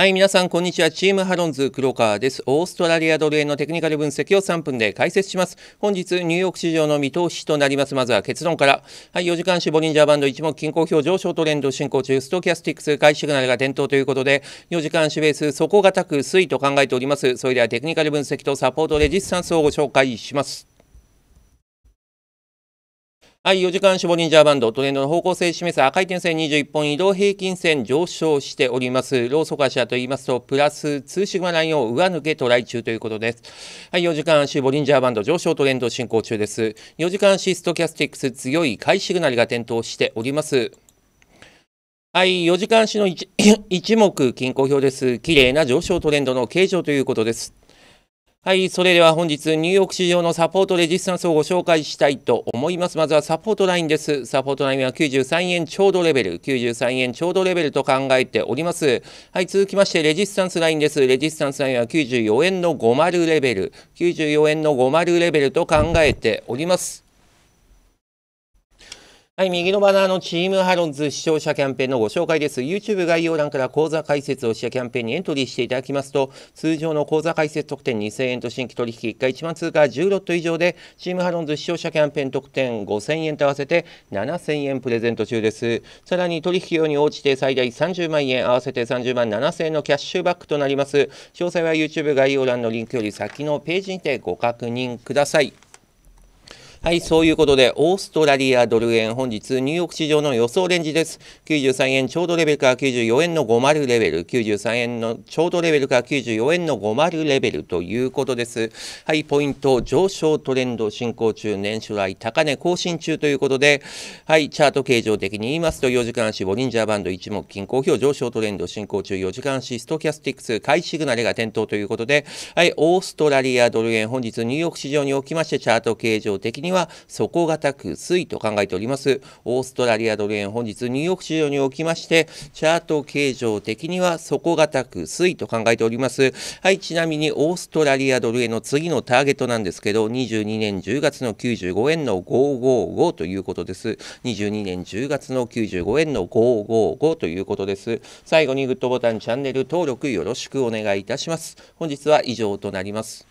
はい、皆さん、こんにちは。チームハロンズ黒川です。オーストラリアドル円のテクニカル分析を3分で解説します。本日、ニューヨーク市場の見通しとなります。まずは結論から。はい、4時間種ボリンジャーバンド1目均衡表上昇トレンド進行中、ストキャスティックス買いシグナルが点灯ということで、4時間種ベース底堅く推移と考えております。それではテクニカル分析とサポートレジスタンスをご紹介します。はい、4時間足ボリンジャーバンド、トレンドの方向性示す赤い点線21本移動平均線上昇しております。ローソク足と言いますと、プラス2シグマラインを上抜けトライ中ということです。はい、4時間足ボリンジャーバンド上昇トレンド進行中です。4時間足ストキャスティックス強い買いシグナルが点灯しております。はい、4時間足の 一目均衡表です。綺麗な上昇トレンドの形状ということです。はい、それでは本日ニューヨーク市場のサポートレジスタンスをご紹介したいと思います。まずはサポートラインです。サポートラインは93円ちょうどレベル、93円ちょうどレベルと考えております。はい、続きましてレジスタンスラインです。レジスタンスラインは94円の50レベル、94円の50レベルと考えております。はい、右のバナーのチームハロンズ視聴者キャンペーンのご紹介です。YouTube 概要欄から講座解説をしたキャンペーンにエントリーしていただきますと、通常の講座解説特典2000円と新規取引1回1万通貨10ロット以上で、チームハロンズ視聴者キャンペーン特典5000円と合わせて7000円プレゼント中です。さらに取引用に応じて最大30万円、合わせて30万7000円のキャッシュバックとなります。詳細は YouTube 概要欄のリンクより先のページにてご確認ください。はい、そういうことで、オーストラリアドル円、本日、ニューヨーク市場の予想レンジです。93円ちょうどレベルから94円の50レベル、93円のちょうどレベルから94円の50レベルということです。はい、ポイント、上昇トレンド進行中、年初来高値更新中ということで、はい、チャート形状的に言いますと、4時間足、ボリンジャーバンド一目均衡表、上昇トレンド進行中、4時間足、ストキャスティックス、買いシグナルが点灯ということで、はい、オーストラリアドル円、本日、ニューヨーク市場におきまして、チャート形状的にには底堅く推移と考えておりますオーストラリアドル円本日ニューヨーク市場におきましてチャート形状的には底堅く推移と考えておりますはいちなみにオーストラリアドル円の次のターゲットなんですけど22年10月の95円の555ということです22年10月の95円の555ということです最後にグッドボタンチャンネル登録よろしくお願いいたします本日は以上となります